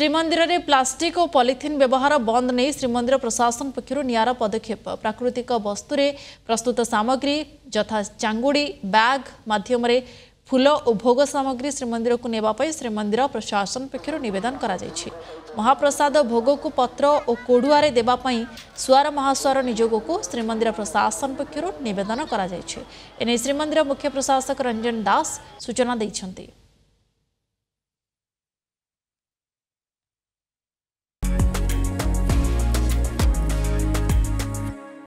Srimandir plastic पलिथिन् व्यवहार बंद नै श्रीमन्दिर प्रशासन पक्षहरू नियर पदक्षेप प्राकृतिक वस्तुले प्रस्तुत सामग्री जथा चांगुड़ी बैग ब्याग माध्यमले फुल ओ भो सानग्री श्रीमन्दिरको नै श्रीमन्दिर प्रशासन महाप्रसाद को पक्षहरू नेदन गरिहाप्रसाद भोगको पत्रुवा देवै सुहासुर निजगु श्रीमन्दिर प्रशासन पक्षहरू नेदन गरिमन्दिर मुख्य प्रशासक रंजन दास सूचना